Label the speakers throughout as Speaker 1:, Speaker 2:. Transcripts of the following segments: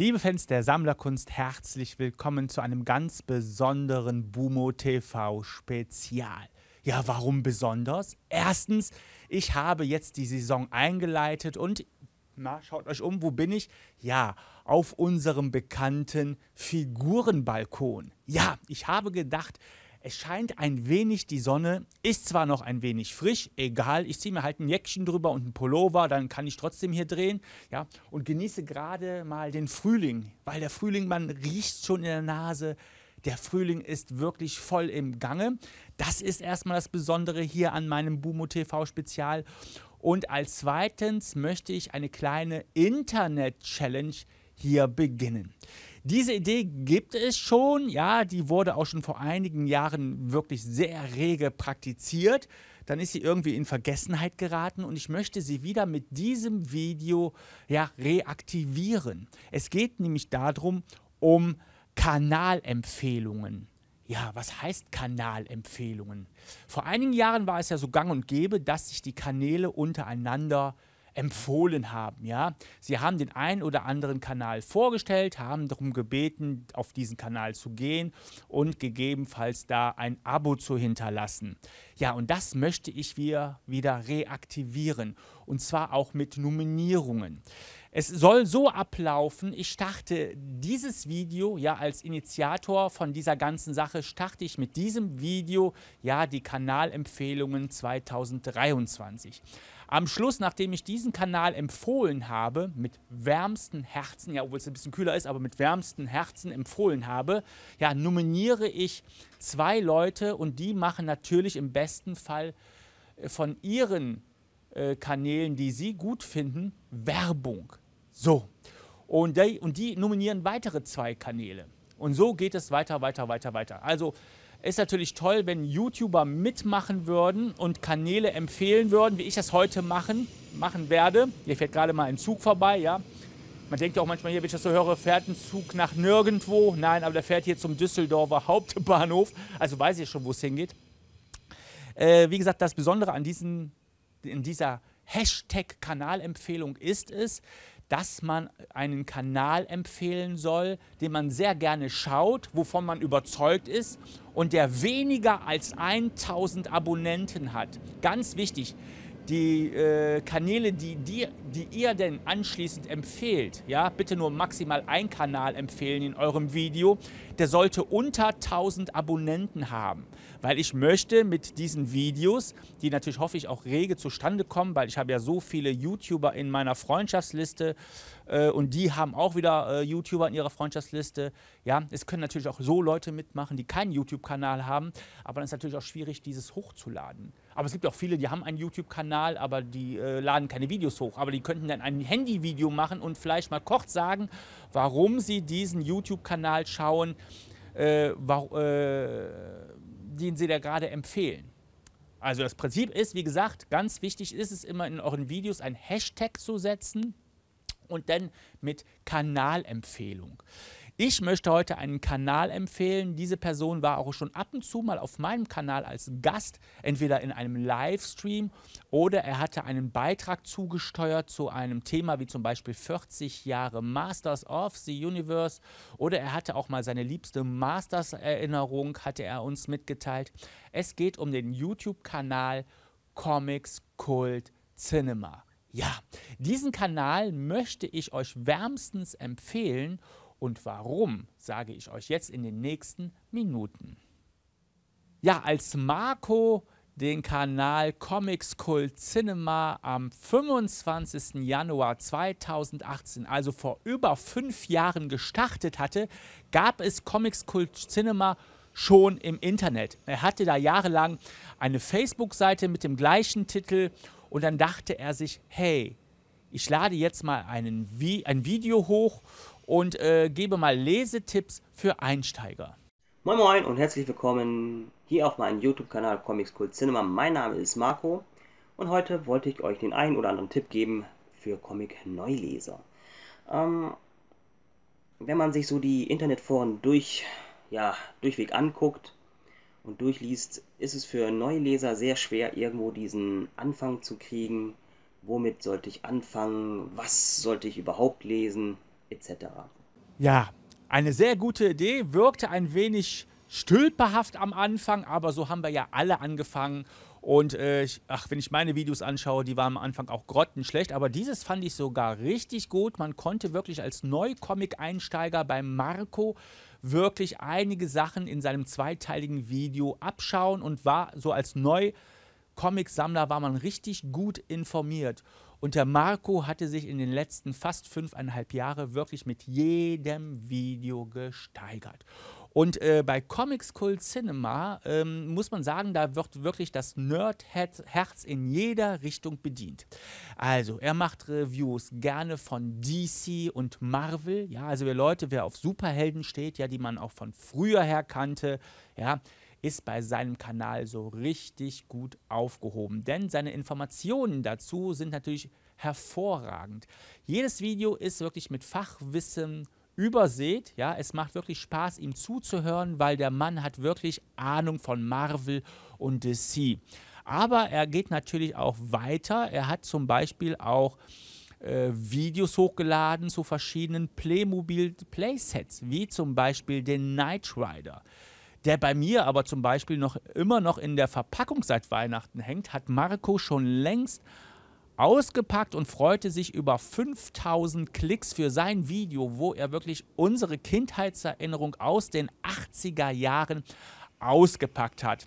Speaker 1: Liebe Fans der Sammlerkunst, herzlich willkommen zu einem ganz besonderen Bumo TV Spezial. Ja, warum besonders? Erstens, ich habe jetzt die Saison eingeleitet und na, schaut euch um, wo bin ich? Ja, auf unserem bekannten Figurenbalkon. Ja, ich habe gedacht, es scheint ein wenig die Sonne, ist zwar noch ein wenig frisch, egal, ich ziehe mir halt ein Jäckchen drüber und ein Pullover, dann kann ich trotzdem hier drehen, ja, und genieße gerade mal den Frühling, weil der Frühling, man riecht schon in der Nase, der Frühling ist wirklich voll im Gange. Das ist erstmal das Besondere hier an meinem Bumo TV Spezial. Und als zweitens möchte ich eine kleine Internet-Challenge hier beginnen. Diese Idee gibt es schon, ja, die wurde auch schon vor einigen Jahren wirklich sehr rege praktiziert. Dann ist sie irgendwie in Vergessenheit geraten und ich möchte sie wieder mit diesem Video ja, reaktivieren. Es geht nämlich darum, um Kanalempfehlungen. Ja, was heißt Kanalempfehlungen? Vor einigen Jahren war es ja so gang und gäbe, dass sich die Kanäle untereinander äh, empfohlen haben. Ja? Sie haben den einen oder anderen Kanal vorgestellt, haben darum gebeten, auf diesen Kanal zu gehen und gegebenenfalls da ein Abo zu hinterlassen. Ja, und das möchte ich wieder, wieder reaktivieren und zwar auch mit Nominierungen. Es soll so ablaufen, ich starte dieses Video, ja, als Initiator von dieser ganzen Sache, starte ich mit diesem Video, ja, die Kanalempfehlungen 2023. Am Schluss, nachdem ich diesen Kanal empfohlen habe, mit wärmsten Herzen, ja, obwohl es ein bisschen kühler ist, aber mit wärmsten Herzen empfohlen habe, ja, nominiere ich zwei Leute und die machen natürlich im besten Fall äh, von ihren äh, Kanälen, die sie gut finden, Werbung. So. Und die, und die nominieren weitere zwei Kanäle. Und so geht es weiter, weiter, weiter, weiter. Also ist natürlich toll, wenn YouTuber mitmachen würden und Kanäle empfehlen würden, wie ich das heute machen, machen werde. Hier fährt gerade mal ein Zug vorbei, ja. Man denkt ja auch manchmal hier, wenn ich das so höre, fährt ein Zug nach nirgendwo. Nein, aber der fährt hier zum Düsseldorfer Hauptbahnhof. Also weiß ich schon, wo es hingeht. Äh, wie gesagt, das Besondere an diesen, in dieser Hashtag-Kanalempfehlung ist es, dass man einen Kanal empfehlen soll, den man sehr gerne schaut, wovon man überzeugt ist und der weniger als 1000 Abonnenten hat. Ganz wichtig, die äh, Kanäle, die, die, die ihr denn anschließend empfehlt, ja, bitte nur maximal ein Kanal empfehlen in eurem Video, der sollte unter 1000 Abonnenten haben, weil ich möchte mit diesen Videos, die natürlich hoffe ich auch rege zustande kommen, weil ich habe ja so viele YouTuber in meiner Freundschaftsliste äh, und die haben auch wieder äh, YouTuber in ihrer Freundschaftsliste, ja, es können natürlich auch so Leute mitmachen, die keinen YouTube-Kanal haben, aber dann ist natürlich auch schwierig, dieses hochzuladen. Aber es gibt auch viele, die haben einen YouTube-Kanal, aber die äh, laden keine Videos hoch. Aber die könnten dann ein Handy-Video machen und vielleicht mal kurz sagen, warum sie diesen YouTube-Kanal schauen, äh, äh den sie da gerade empfehlen. Also das Prinzip ist, wie gesagt, ganz wichtig ist es immer in euren Videos ein Hashtag zu setzen und dann mit Kanalempfehlung. Ich möchte heute einen Kanal empfehlen. Diese Person war auch schon ab und zu mal auf meinem Kanal als Gast, entweder in einem Livestream oder er hatte einen Beitrag zugesteuert zu einem Thema wie zum Beispiel 40 Jahre Masters of the Universe oder er hatte auch mal seine liebste Masters-Erinnerung, hatte er uns mitgeteilt. Es geht um den YouTube-Kanal Comics Cult Cinema. Ja, diesen Kanal möchte ich euch wärmstens empfehlen und warum, sage ich euch jetzt in den nächsten Minuten. Ja, als Marco den Kanal Comics Cult Cinema am 25. Januar 2018, also vor über fünf Jahren gestartet hatte, gab es Comics Cult Cinema schon im Internet. Er hatte da jahrelang eine Facebook-Seite mit dem gleichen Titel und dann dachte er sich, hey, ich lade jetzt mal Vi ein Video hoch und äh, gebe mal Lesetipps für Einsteiger. Moin Moin und herzlich willkommen hier auf meinem YouTube-Kanal Comics Cool Cinema. Mein Name ist Marco und heute wollte ich euch den einen oder anderen Tipp geben für Comic-Neuleser. Ähm, wenn man sich so die Internetforen durch, ja, durchweg anguckt und durchliest, ist es für Neuleser sehr schwer, irgendwo diesen Anfang zu kriegen. Womit sollte ich anfangen? Was sollte ich überhaupt lesen? etc. Ja, eine sehr gute Idee, wirkte ein wenig stülperhaft am Anfang, aber so haben wir ja alle angefangen. Und äh, ich, ach, wenn ich meine Videos anschaue, die waren am Anfang auch grottenschlecht, aber dieses fand ich sogar richtig gut. Man konnte wirklich als neu comic einsteiger bei Marco wirklich einige Sachen in seinem zweiteiligen Video abschauen und war so als Neu-Comic-Sammler war man richtig gut informiert. Und der Marco hatte sich in den letzten fast fünfeinhalb Jahre wirklich mit jedem Video gesteigert. Und äh, bei Comics Cult Cinema ähm, muss man sagen, da wird wirklich das Nerd-Herz in jeder Richtung bedient. Also, er macht Reviews gerne von DC und Marvel. Ja, also, wer Leute, wer auf Superhelden steht, ja, die man auch von früher her kannte, ja, ist bei seinem Kanal so richtig gut aufgehoben, denn seine Informationen dazu sind natürlich hervorragend. Jedes Video ist wirklich mit Fachwissen übersät. Ja, es macht wirklich Spaß, ihm zuzuhören, weil der Mann hat wirklich Ahnung von Marvel und DC. Aber er geht natürlich auch weiter. Er hat zum Beispiel auch äh, Videos hochgeladen zu verschiedenen Playmobil Playsets, wie zum Beispiel den Knight Rider. Der bei mir aber zum Beispiel noch immer noch in der Verpackung seit Weihnachten hängt, hat Marco schon längst ausgepackt und freute sich über 5000 Klicks für sein Video, wo er wirklich unsere Kindheitserinnerung aus den 80er Jahren ausgepackt hat.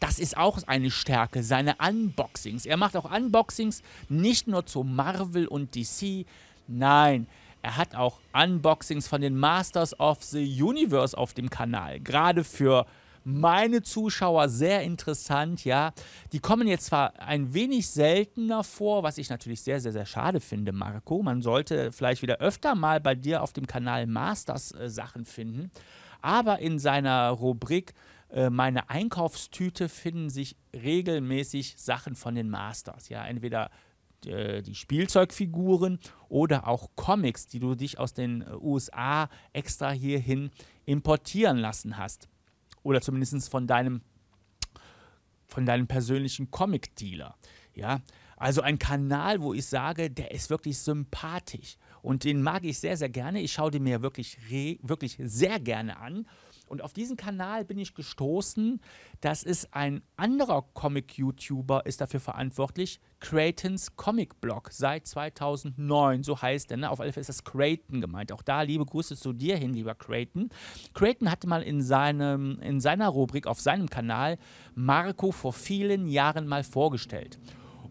Speaker 1: Das ist auch eine Stärke, seine Unboxings. Er macht auch Unboxings nicht nur zu Marvel und DC, nein, er hat auch Unboxings von den Masters of the Universe auf dem Kanal. Gerade für meine Zuschauer sehr interessant, ja. Die kommen jetzt zwar ein wenig seltener vor, was ich natürlich sehr, sehr, sehr schade finde, Marco. Man sollte vielleicht wieder öfter mal bei dir auf dem Kanal Masters äh, Sachen finden. Aber in seiner Rubrik äh, Meine Einkaufstüte finden sich regelmäßig Sachen von den Masters. Ja, entweder äh, die Spielzeugfiguren oder auch Comics, die du dich aus den äh, USA extra hierhin importieren lassen hast. Oder zumindest von deinem, von deinem persönlichen Comic-Dealer. Ja? Also ein Kanal, wo ich sage, der ist wirklich sympathisch. Und den mag ich sehr, sehr gerne. Ich schaue den mir wirklich, wirklich sehr gerne an. Und auf diesen Kanal bin ich gestoßen. Das ist ein anderer Comic-YouTuber, ist dafür verantwortlich. Creightons Comic Blog seit 2009, so heißt er. Ne? Auf alle Fälle ist das Creighton gemeint. Auch da liebe Grüße zu dir hin, lieber Creighton. Creighton hatte mal in, seinem, in seiner Rubrik auf seinem Kanal Marco vor vielen Jahren mal vorgestellt.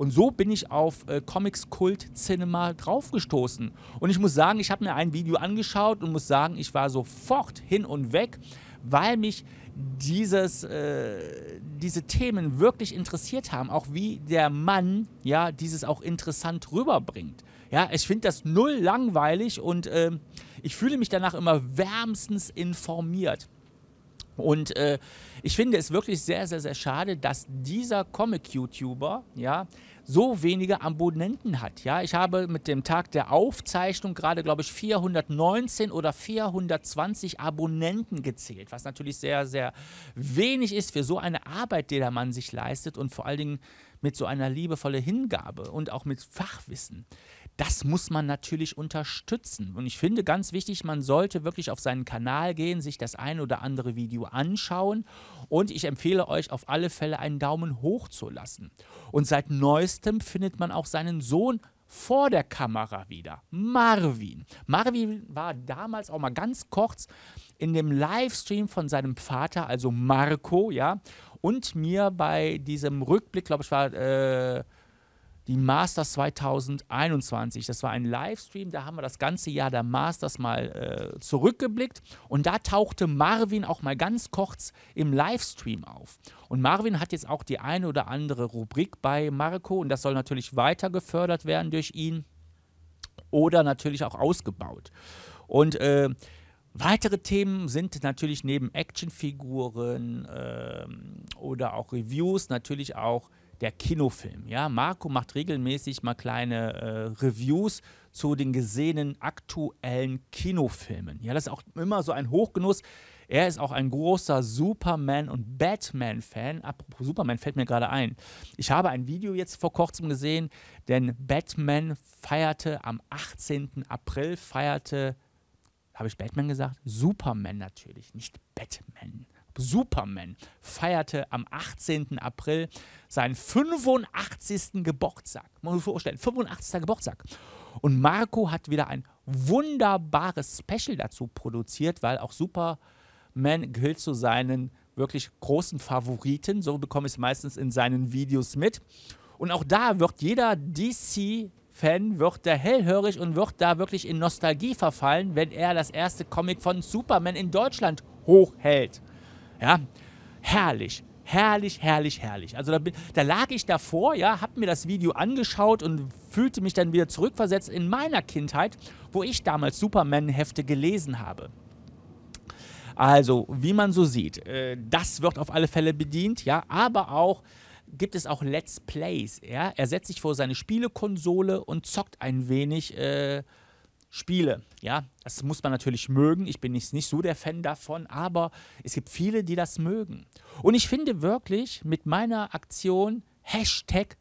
Speaker 1: Und so bin ich auf äh, Comics Kult Cinema draufgestoßen. Und ich muss sagen, ich habe mir ein Video angeschaut und muss sagen, ich war sofort hin und weg, weil mich dieses, äh, diese Themen wirklich interessiert haben, auch wie der Mann ja dieses auch interessant rüberbringt. Ja, ich finde das null langweilig und äh, ich fühle mich danach immer wärmstens informiert. Und äh, ich finde es wirklich sehr, sehr, sehr schade, dass dieser Comic-YouTuber, ja, so wenige Abonnenten hat. Ja, ich habe mit dem Tag der Aufzeichnung gerade, glaube ich, 419 oder 420 Abonnenten gezählt, was natürlich sehr, sehr wenig ist für so eine Arbeit, die der Mann sich leistet und vor allen Dingen mit so einer liebevollen Hingabe und auch mit Fachwissen. Das muss man natürlich unterstützen. Und ich finde ganz wichtig, man sollte wirklich auf seinen Kanal gehen, sich das ein oder andere Video anschauen. Und ich empfehle euch auf alle Fälle einen Daumen hoch zu lassen. Und seit neuestem findet man auch seinen Sohn vor der Kamera wieder. Marvin. Marvin war damals auch mal ganz kurz in dem Livestream von seinem Vater, also Marco, ja, und mir bei diesem Rückblick, glaube ich, war äh, die Masters 2021. Das war ein Livestream, da haben wir das ganze Jahr der Masters mal äh, zurückgeblickt und da tauchte Marvin auch mal ganz kurz im Livestream auf. Und Marvin hat jetzt auch die eine oder andere Rubrik bei Marco und das soll natürlich weiter gefördert werden durch ihn oder natürlich auch ausgebaut. Und äh, Weitere Themen sind natürlich neben Actionfiguren ähm, oder auch Reviews natürlich auch der Kinofilm. Ja, Marco macht regelmäßig mal kleine äh, Reviews zu den gesehenen aktuellen Kinofilmen. Ja, das ist auch immer so ein Hochgenuss. Er ist auch ein großer Superman- und Batman-Fan. Apropos Superman fällt mir gerade ein. Ich habe ein Video jetzt vor kurzem gesehen, denn Batman feierte am 18. April, feierte, habe ich Batman gesagt? Superman natürlich, nicht Batman. Superman feierte am 18. April seinen 85. Geburtstag. Muss ich vorstellen, 85. Geburtstag. Und Marco hat wieder ein wunderbares Special dazu produziert, weil auch Superman gehört zu seinen wirklich großen Favoriten. So bekomme ich es meistens in seinen Videos mit. Und auch da wird jeder DC Fan wird da hellhörig und wird da wirklich in Nostalgie verfallen, wenn er das erste Comic von Superman in Deutschland hochhält. Ja, herrlich. Herrlich, herrlich, herrlich. Also da, da, lag ich davor, ja, hab mir das Video angeschaut und fühlte mich dann wieder zurückversetzt in meiner Kindheit, wo ich damals Superman-Hefte gelesen habe. Also, wie man so sieht, äh, das wird auf alle Fälle bedient, ja, aber auch gibt es auch Let's Plays. Ja? Er setzt sich vor seine Spielekonsole und zockt ein wenig äh, Spiele. Ja, das muss man natürlich mögen. Ich bin nicht, nicht so der Fan davon, aber es gibt viele, die das mögen. Und ich finde wirklich mit meiner Aktion Hashtag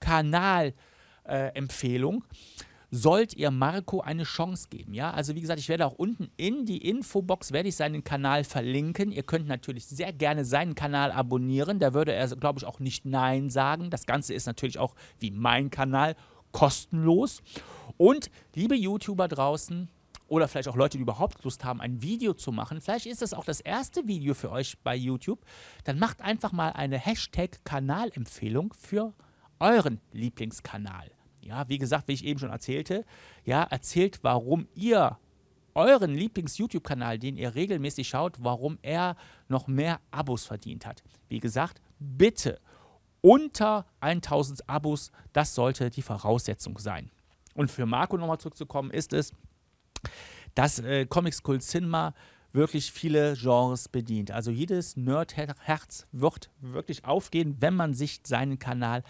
Speaker 1: Kanalempfehlung äh, sollt ihr Marco eine Chance geben. Ja, also wie gesagt, ich werde auch unten in die Infobox werde ich seinen Kanal verlinken. Ihr könnt natürlich sehr gerne seinen Kanal abonnieren. Da würde er, glaube ich, auch nicht Nein sagen. Das Ganze ist natürlich auch wie mein Kanal kostenlos. Und liebe YouTuber draußen, oder vielleicht auch Leute, die überhaupt Lust haben, ein Video zu machen. Vielleicht ist das auch das erste Video für euch bei YouTube. Dann macht einfach mal eine Hashtag-Kanalempfehlung für euren Lieblingskanal. Ja, wie gesagt, wie ich eben schon erzählte, ja, erzählt, warum ihr euren Lieblings-YouTube-Kanal, den ihr regelmäßig schaut, warum er noch mehr Abos verdient hat. Wie gesagt, bitte unter 1000 Abos, das sollte die Voraussetzung sein. Und für Marco nochmal zurückzukommen, ist es, dass äh, Comics Cult Cinema wirklich viele Genres bedient. Also jedes Nerdherz wird wirklich aufgehen, wenn man sich seinen Kanal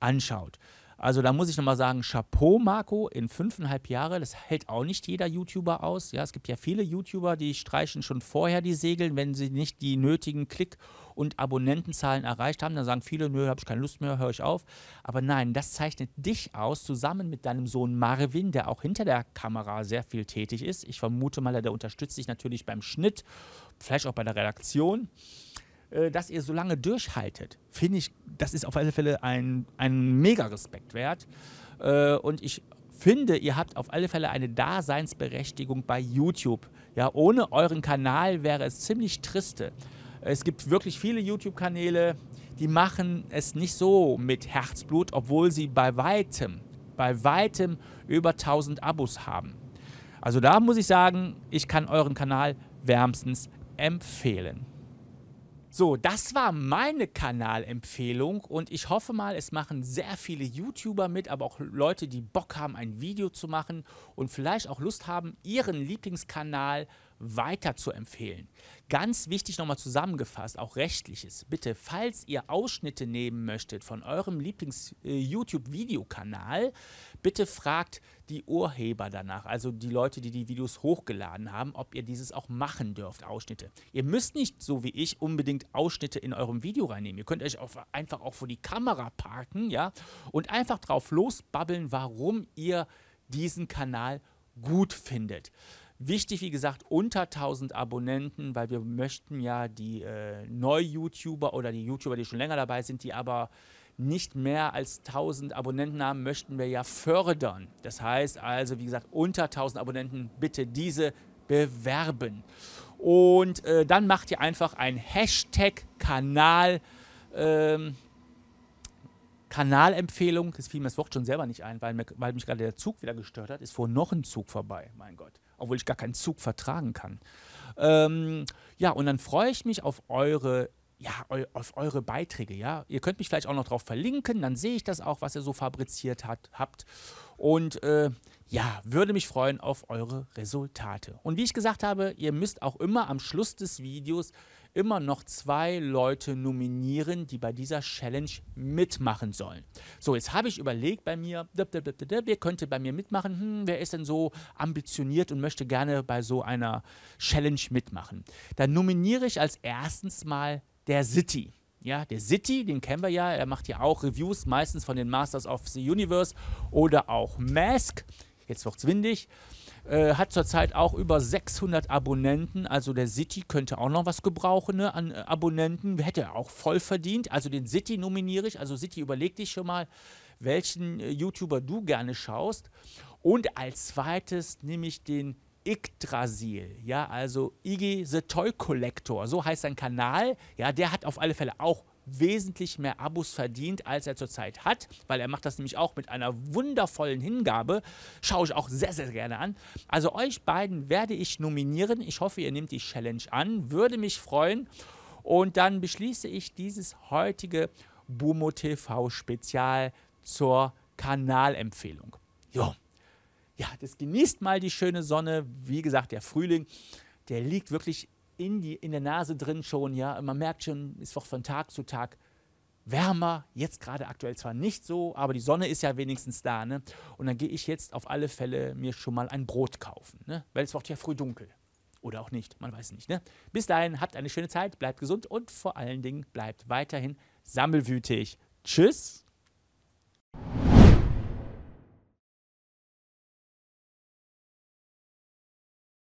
Speaker 1: anschaut. Also da muss ich nochmal sagen, Chapeau, Marco, in fünfeinhalb Jahre, das hält auch nicht jeder YouTuber aus. Ja, es gibt ja viele YouTuber, die streichen schon vorher die Segel, wenn sie nicht die nötigen Klick- und Abonnentenzahlen erreicht haben. Dann sagen viele, nö, habe ich keine Lust mehr, höre ich auf. Aber nein, das zeichnet dich aus, zusammen mit deinem Sohn Marvin, der auch hinter der Kamera sehr viel tätig ist. Ich vermute mal, der unterstützt dich natürlich beim Schnitt, vielleicht auch bei der Redaktion. Äh, dass ihr so lange durchhaltet, finde ich, das ist auf alle Fälle ein, ein mega Respekt wert. Äh, und ich finde, ihr habt auf alle Fälle eine Daseinsberechtigung bei YouTube. Ja, ohne euren Kanal wäre es ziemlich triste. Es gibt wirklich viele YouTube-Kanäle, die machen es nicht so mit Herzblut, obwohl sie bei weitem, bei weitem über 1000 Abos haben. Also da muss ich sagen, ich kann euren Kanal wärmstens empfehlen. So, das war meine Kanalempfehlung und ich hoffe mal, es machen sehr viele YouTuber mit, aber auch Leute, die Bock haben, ein Video zu machen und vielleicht auch Lust haben, ihren Lieblingskanal zu weiter zu empfehlen. Ganz wichtig nochmal zusammengefasst, auch rechtliches. Bitte, falls ihr Ausschnitte nehmen möchtet von eurem Lieblings-YouTube-Videokanal, äh, bitte fragt die Urheber danach, also die Leute, die die Videos hochgeladen haben, ob ihr dieses auch machen dürft, Ausschnitte. Ihr müsst nicht, so wie ich, unbedingt Ausschnitte in eurem Video reinnehmen. Ihr könnt euch auch einfach auch vor die Kamera parken, ja, und einfach drauf losbabbeln, warum ihr diesen Kanal gut findet. Wichtig, wie gesagt, unter 1000 Abonnenten, weil wir möchten ja die äh, Neu-YouTuber oder die YouTuber, die schon länger dabei sind, die aber nicht mehr als 1000 Abonnenten haben, möchten wir ja fördern. Das heißt also, wie gesagt, unter 1000 Abonnenten bitte diese bewerben. Und äh, dann macht ihr einfach ein Hashtag Kanal. Ähm, Kanalempfehlung, das fiel mir das Wort schon selber nicht ein, weil, mir, weil mich gerade der Zug wieder gestört hat, ist vor noch ein Zug vorbei, mein Gott obwohl ich gar keinen Zug vertragen kann. Ähm, ja, und dann freue ich mich auf eure ja, eu, auf eure Beiträge, ja. Ihr könnt mich vielleicht auch noch drauf verlinken, dann sehe ich das auch, was ihr so fabriziert hat, habt. Und äh, ja, würde mich freuen auf eure Resultate. Und wie ich gesagt habe, ihr müsst auch immer am Schluss des Videos immer noch zwei Leute nominieren, die bei dieser Challenge mitmachen sollen. So, jetzt habe ich überlegt bei mir, wer könnte bei mir mitmachen? Hm, wer ist denn so ambitioniert und möchte gerne bei so einer Challenge mitmachen? Dann nominiere ich als erstens mal der City. Ja, der City, den kennen wir ja, er macht ja auch Reviews, meistens von den Masters of the Universe oder auch Mask. Jetzt wird's windig. Äh, hat zurzeit auch über 600 Abonnenten. Also der City könnte auch noch was gebrauchen ne, an äh, Abonnenten. Hätte er auch voll verdient. Also den City nominiere ich. Also City, überleg dich schon mal, welchen äh, YouTuber du gerne schaust. Und als zweites nehme ich den Yggdrasil, ja, also Iggy the Toy Collector, so heißt sein Kanal, ja, der hat auf alle Fälle auch wesentlich mehr Abos verdient, als er zurzeit hat, weil er macht das nämlich auch mit einer wundervollen Hingabe. Schaue ich auch sehr, sehr gerne an. Also euch beiden werde ich nominieren. Ich hoffe, ihr nehmt die Challenge an. Würde mich freuen. Und dann beschließe ich dieses heutige Bumo TV Spezial zur Kanalempfehlung. Jo. Ja, das genießt mal die schöne Sonne. Wie gesagt, der Frühling, der liegt wirklich in, die, in der Nase drin schon, ja. Man merkt schon, es wird von Tag zu Tag wärmer. Jetzt gerade aktuell zwar nicht so, aber die Sonne ist ja wenigstens da, ne? Und dann gehe ich jetzt auf alle Fälle mir schon mal ein Brot kaufen, ne? Weil es wird ja früh dunkel. Oder auch nicht, man weiß nicht, ne? Bis dahin, habt eine schöne Zeit, bleibt gesund und vor allen Dingen bleibt weiterhin sammelwütig. Tschüss!